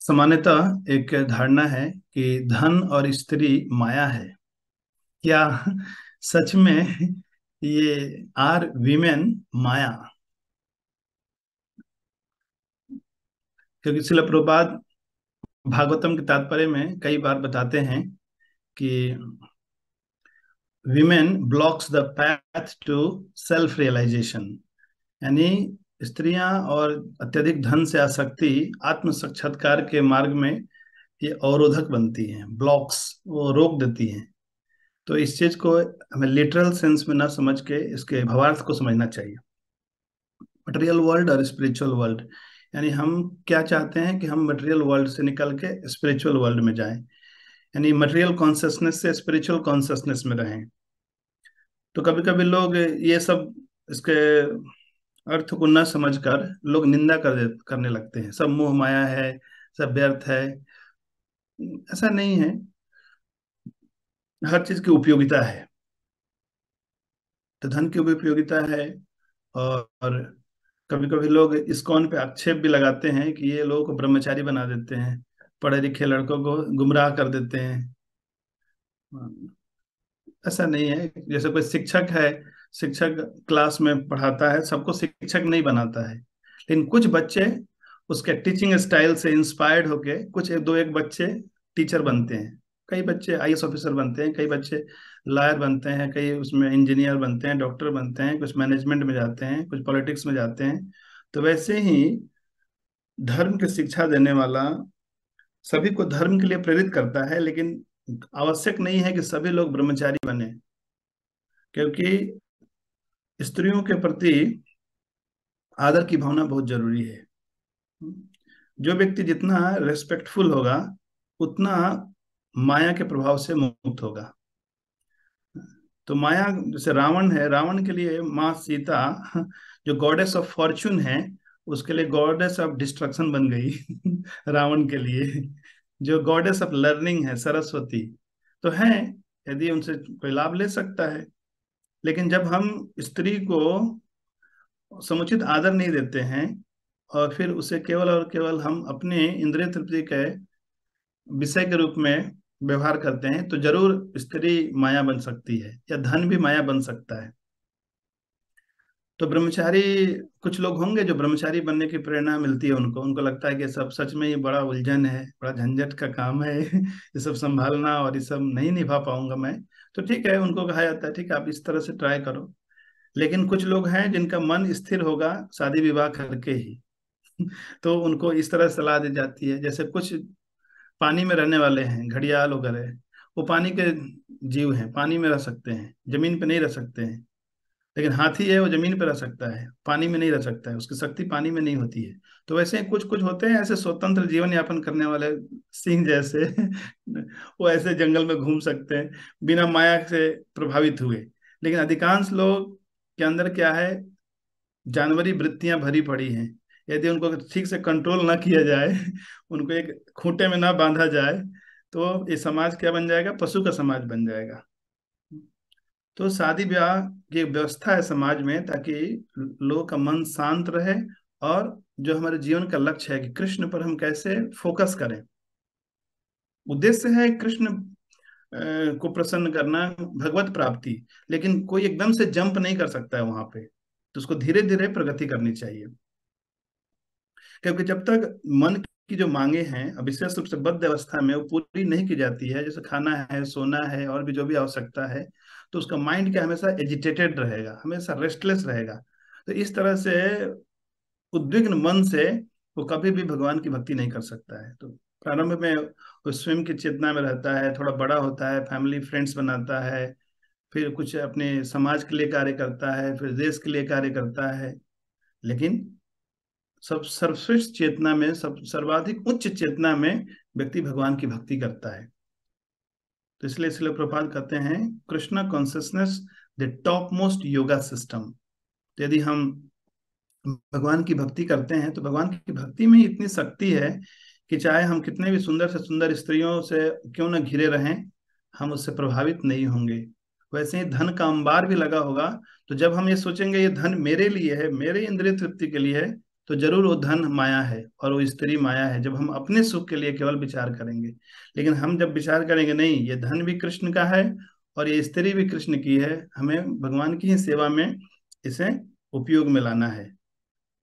सामान्यतः एक धारणा है कि धन और स्त्री माया है क्या सच में ये आर विमेन माया क्योंकि शिल प्रभात भागवतम के तात्पर्य में कई बार बताते हैं कि women blocks the path to self realisation यानी स्त्रियां और अत्यधिक धन से आसक्ति आत्म साक्षात्कार के मार्ग में ये अवरोधक बनती हैं ब्लॉक्स वो रोक देती हैं तो इस चीज को हमें लिटरल सेंस में ना समझ के इसके भावार्थ को समझना चाहिए मटेरियल वर्ल्ड और स्पिरिचुअल वर्ल्ड यानी हम क्या चाहते हैं कि हम मटेरियल वर्ल्ड से निकल के स्पिरिचुअल वर्ल्ड में जाएं यानी मटेरियल कॉन्सियसनेस से स्पिरिचुअल कॉन्सियसनेस में रहें तो कभी कभी लोग ये सब इसके अर्थ को न समझकर लोग निंदा कर करने लगते हैं सब मोह माया है सब व्यर्थ है ऐसा नहीं है हर चीज की उपयोगिता है तो धन की भी उपयोगिता है और, कभी कभी लोग इसकॉन पे आक्षेप भी लगाते हैं कि ये लोग ब्रह्मचारी बना देते हैं पढ़े लिखे लड़कों को गुमराह कर देते हैं ऐसा नहीं है जैसे कोई शिक्षक है शिक्षक क्लास में पढ़ाता है सबको शिक्षक नहीं बनाता है लेकिन कुछ बच्चे उसके टीचिंग स्टाइल से इंस्पायर्ड होके कुछ एक दो एक बच्चे टीचर बनते हैं कई बच्चे आई ऑफिसर बनते हैं कई बच्चे लॉयर बनते हैं कई उसमें इंजीनियर बनते हैं डॉक्टर बनते हैं कुछ मैनेजमेंट में जाते हैं कुछ पॉलिटिक्स में जाते हैं तो वैसे ही धर्म की शिक्षा देने वाला सभी को धर्म के लिए प्रेरित करता है लेकिन आवश्यक नहीं है कि सभी लोग ब्रह्मचारी बने क्योंकि स्त्रियों के प्रति आदर की भावना बहुत जरूरी है जो व्यक्ति जितना रेस्पेक्टफुल होगा उतना माया के प्रभाव से मुक्त होगा तो माया जैसे रावण है रावण के लिए माँ सीता जो गॉडेस ऑफ फॉर्चून है उसके लिए गॉडेस ऑफ डिस्ट्रक्शन बन गई रावण के लिए जो गॉडेस ऑफ लर्निंग है सरस्वती तो है यदि उनसे कोई लाभ ले सकता है लेकिन जब हम स्त्री को समुचित आदर नहीं देते हैं और फिर उसे केवल और केवल हम अपने इंद्रिय तृप्ति के विषय के रूप में व्यवहार करते हैं तो जरूर स्त्री माया बन सकती है या धन भी माया बन सकता है तो ब्रह्मचारी कुछ लोग होंगे जो ब्रह्मचारी बनने की प्रेरणा मिलती है उनको उनको लगता है कि सब सच में ये बड़ा उलझन है बड़ा झंझट का काम है ये सब संभालना और ये सब नहीं निभा पाऊंगा मैं तो ठीक है उनको कहा जाता है ठीक है आप इस तरह से ट्राई करो लेकिन कुछ लोग हैं जिनका मन स्थिर होगा शादी विवाह करके ही तो उनको इस तरह सलाह दी जाती है जैसे कुछ पानी में रहने वाले हैं घड़ियाल वगैरह वो पानी के जीव हैं पानी में रह सकते हैं जमीन पे नहीं रह सकते हैं लेकिन हाथी है वो जमीन पर रह सकता है पानी में नहीं रह सकता है उसकी शक्ति पानी में नहीं होती है तो वैसे कुछ कुछ होते हैं ऐसे स्वतंत्र जीवन यापन करने वाले सिंह जैसे वो ऐसे जंगल में घूम सकते हैं बिना माया से प्रभावित हुए लेकिन अधिकांश लोग के अंदर क्या है जानवरी वृत्तियां भरी पड़ी हैं यदि उनको ठीक से कंट्रोल ना किया जाए उनको एक खूंटे में ना बांधा जाए तो ये समाज क्या बन जाएगा पशु का समाज बन जाएगा तो शादी ब्याह की व्यवस्था है समाज में ताकि लोगों का मन शांत रहे और जो हमारे जीवन का लक्ष्य है कि कृष्ण पर हम कैसे फोकस करें उद्देश्य है कृष्ण को प्रसन्न करना भगवत प्राप्ति लेकिन कोई एकदम से जंप नहीं कर सकता है वहां पे तो उसको धीरे धीरे प्रगति करनी चाहिए क्योंकि जब तक मन की जो मांगे हैं विशेष रूप से बद्ध अवस्था में वो पूरी नहीं की जाती है जैसे खाना है सोना है और भी जो भी आवश्यकता है तो उसका माइंड क्या हमेशा एजिटेटेड रहेगा हमेशा रेस्टलेस रहेगा तो इस तरह से उद्विग्न मन से वो कभी भी भगवान की भक्ति नहीं कर सकता है तो प्रारंभ में वो स्वयं की चेतना में रहता है थोड़ा बड़ा होता है फैमिली फ्रेंड्स बनाता है फिर कुछ अपने समाज के लिए कार्य करता है फिर देश के लिए कार्य करता है लेकिन सब सर्वश्रेष्ठ चेतना में सब सर्वाधिक उच्च चेतना में व्यक्ति भगवान की भक्ति करता है तो इसलिए इसलिए प्रभात कहते हैं Krishna consciousness the topmost yoga system यदि हम भगवान की भक्ति करते हैं तो भगवान की भक्ति में इतनी शक्ति है कि चाहे हम कितने भी सुंदर से सुंदर स्त्रियों से क्यों ना घिरे रहें हम उससे प्रभावित नहीं होंगे वैसे ही धन का अंबार भी लगा होगा तो जब हम ये सोचेंगे ये धन मेरे लिए है मेरे इंद्रिय तृप्ति के लिए है तो जरूर वो धन माया है और वो स्त्री माया है जब हम अपने सुख के लिए केवल विचार करेंगे लेकिन हम जब विचार करेंगे नहीं ये धन भी कृष्ण का है और ये स्त्री भी कृष्ण की है हमें भगवान की ही सेवा में इसे उपयोग में लाना है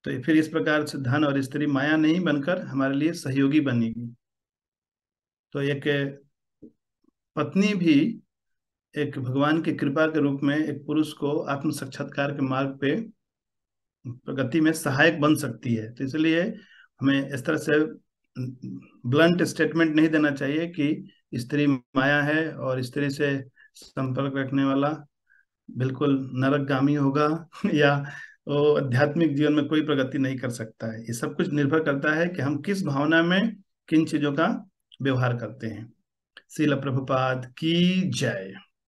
तो फिर इस प्रकार से धन और स्त्री माया नहीं बनकर हमारे लिए सहयोगी बनेगी तो एक पत्नी भी एक भगवान की कृपा के रूप में एक पुरुष को आत्म साक्षात्कार के मार्ग पे प्रगति में सहायक बन सकती है तो इसलिए हमें इस तरह से ब्लंट स्टेटमेंट नहीं देना चाहिए कि स्त्री माया है और स्त्री से संपर्क रखने वाला बिल्कुल नरकगामी होगा या वो आध्यात्मिक जीवन में कोई प्रगति नहीं कर सकता है ये सब कुछ निर्भर करता है कि हम किस भावना में किन चीजों का व्यवहार करते हैं शिल प्रभुपाद की जय